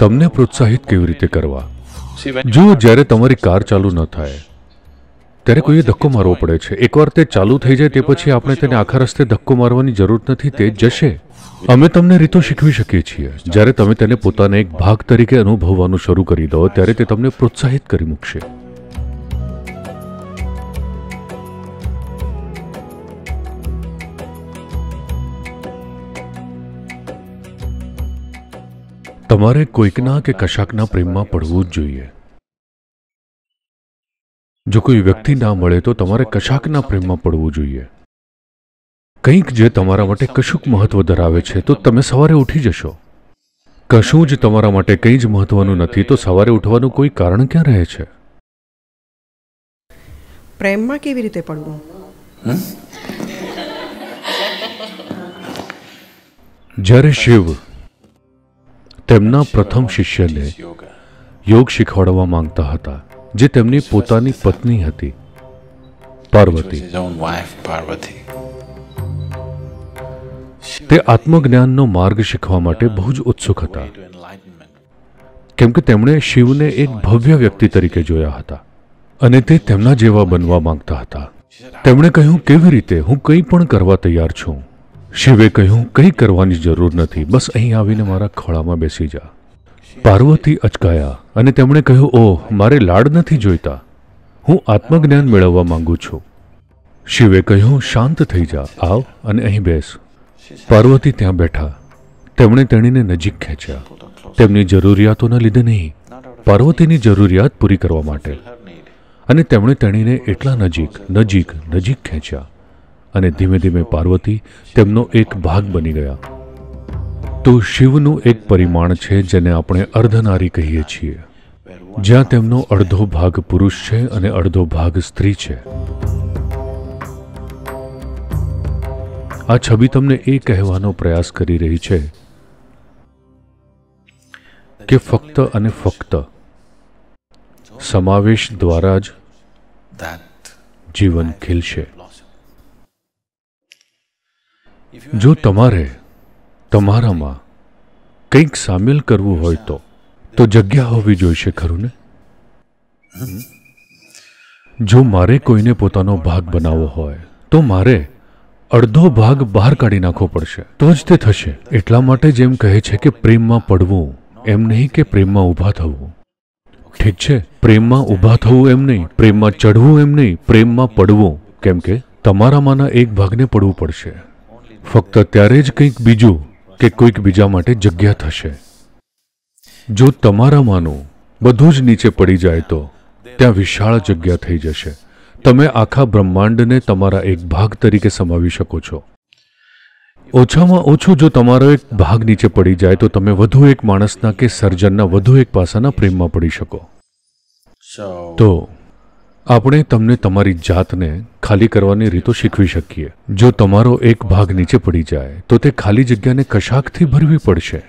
તમને પ્રોત્સાહિત કેવી રીતે કરવા જો જ્યારે તમારી કાર ચાલુ ન થાય ત્યારે કોઈએ ધક્કો મારવો પડે છે એકવાર તે ચાલુ થઈ જાય તે પછી આપણે તેને આખા રસ્તે ધક્કો મારવાની જરૂર નથી તે જશે અમે તમને રીતો શીખવી શકીએ છીએ જ્યારે તમે તેને પોતાને એક ભાગ તરીકે અનુભવવાનું શરૂ કરી દો ત્યારે તે તમને પ્રોત્સાહિત કરી મૂકશે તમારે કોઈકના કે કશાકના પ્રેમમાં પડવું જ જોઈએ જો કોઈ વ્યક્તિ ના મળે તો તમારે કશાકના પ્રેમમાં પડવું જોઈએ કંઈક જે તમારા માટે કશુંક મહત્વ ધરાવે છે તો તમે સવારે ઉઠી જશો કશું જ તમારા માટે કંઈ જ મહત્વનું નથી તો સવારે ઉઠવાનું કોઈ કારણ ક્યાં રહે છે પ્રેમમાં કેવી રીતે પડવું જ્યારે શિવ તેમના પ્રથમ શિષ્યને યોગ શીખવાડવા માંગતા હતા જે તેમની પોતાની પત્ની હતી પાર્વતી તે આત્મજ્ઞાનનો માર્ગ શીખવા માટે બહુ જ ઉત્સુક હતા કેમ કે તેમણે શિવને એક ભવ્ય વ્યક્તિ તરીકે જોયા હતા અને તે તેમના જેવા બનવા માંગતા હતા તેમણે કહ્યું કેવી રીતે હું કંઈ પણ કરવા તૈયાર છું શિવે કહ્યું કંઈ કરવાની જરૂર નથી બસ અહીં આવીને મારા ખોળામાં બેસી જા પાર્વતી અચકાયા અને તેમણે કહ્યું ઓહ મારે લાડ નથી જોઈતા હું આત્મજ્ઞાન મેળવવા માંગુ છું શિવે કહ્યું શાંત થઈ જા આવ અને અહીં બેસ પાર્વતી ત્યાં બેઠા તેમણે તેણીને નજીક ખેંચ્યા તેમની જરૂરિયાતોના લીધે નહીં પાર્વતીની જરૂરિયાત પૂરી કરવા માટે અને તેમણે તેણીને એટલા નજીક નજીક નજીક ખેંચ્યા અને ધીમે ધીમે પાર્વતી તેમનો એક ભાગ બની ગયા તો શિવનું એક પરિમાણ છે જેને આપણે અર્ધનારી કહીએ છીએ જ્યાં તેમનો અડધો ભાગ પુરુષ છે અને અડધો ભાગ સ્ત્રી છે આ છબી તમને એ કહેવાનો પ્રયાસ કરી રહી છે કે ફક્ત અને ફક્ત સમાવેશ દ્વારા જ જીવન ખીલશે જો તમારે તમારામાં કંઈક સામેલ કરવું હોય તો તો જગ્યા હોવી જોઈશે ખરું ને જો મારે કોઈને પોતાનો ભાગ બનાવવો હોય તો મારે અડધો ભાગ બહાર કાઢી નાખવો પડશે તો જ તે થશે એટલા માટે જેમ કહે છે કે પ્રેમમાં પડવું એમ નહીં કે પ્રેમમાં ઊભા થવું ઠીક છે પ્રેમમાં ઊભા થવું એમ નહીં પ્રેમમાં ચડવું એમ નહીં પ્રેમમાં પડવું કેમ કે તમારામાંના એક ભાગને પડવું પડશે ફક્ત ત્યારે જ કંઈક બીજું કે કોઈક બીજા માટે જગ્યા થશે જો તમારામાંનું બધું જ નીચે પડી જાય તો ત્યાં વિશાળ જગ્યા થઈ જશે તમે આખા બ્રહ્માંડને તમારા એક ભાગ તરીકે સમાવી શકો છો ઓછામાં ઓછું જો તમારો એક ભાગ નીચે પડી જાય તો તમે વધુ એક માણસના કે સર્જનના વધુ એક પાસાના પ્રેમમાં પડી શકો તો આપણે તમને તમારી જાતને ખાલી કરવાની રીતો શીખવી શકીએ જો તમારો એક ભાગ નીચે પડી જાય તો તે ખાલી જગ્યાને કશાકથી ભરવી પડશે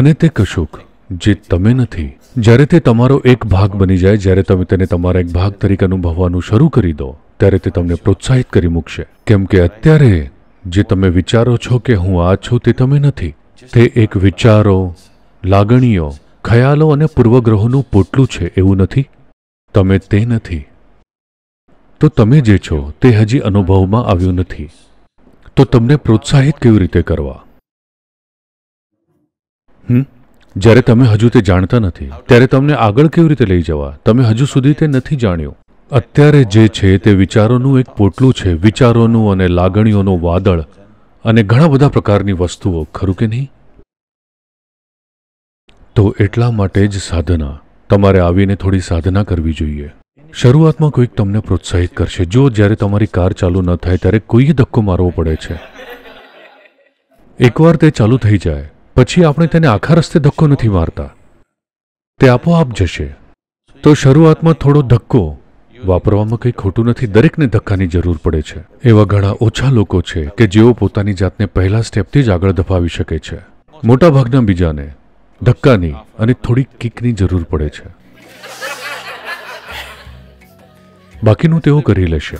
અને તે કશુંક જે તમે નથી જ્યારે તે તમારો એક ભાગ બની જાય જ્યારે તમે તેને તમારા એક ભાગ તરીકે અનુભવવાનું શરૂ કરી દો ત્યારે તે તમને પ્રોત્સાહિત કરી મૂકશે કેમ કે અત્યારે જે તમે વિચારો છો કે હું આ છું તે તમે નથી તે એક વિચારો લાગણીઓ ખ્યાલો અને પૂર્વગ્રહોનું પોટલું છે એવું નથી તમે તે નથી તો તમે જે છો તે હજી અનુભવમાં આવ્યું નથી તો તમને પ્રોત્સાહિત કેવી રીતે કરવા હમ જ્યારે તમે હજુ તે જાણતા નથી ત્યારે તમને આગળ કેવી રીતે લઈ જવા તમે હજુ સુધી તે નથી જાણ્યું અત્યારે જે છે તે વિચારોનું એક પોટલું છે વિચારોનું અને લાગણીઓનું વાદળ અને ઘણા બધા પ્રકારની વસ્તુઓ ખરું કે નહીં તો એટલા માટે જ સાધના તમારે આવીને થોડી સાધના કરવી જોઈએ શરૂઆતમાં કોઈક તમને પ્રોત્સાહિત કરશે જો જ્યારે તમારી કાર ચાલુ ન થાય ત્યારે કોઈએ ધક્કો મારવો પડે છે એકવાર તે ચાલુ થઈ જાય પછી આપણે તેને આખા રસ્તે ધક્કો નથી મારતા તે આપોઆપ જશે તો શરૂઆતમાં થોડો ધક્કો વાપરવામાં કંઈ ખોટું નથી દરેકને ધક્કાની જરૂર પડે છે એવા ઘણા ઓછા લોકો છે કે જેઓ પોતાની જાતને પહેલા સ્ટેપથી જ આગળ ધપાવી શકે છે મોટાભાગના બીજાને ધક્કાની અને થોડી કિકની જરૂર પડે છે બાકીનું તેઓ કરી લેશે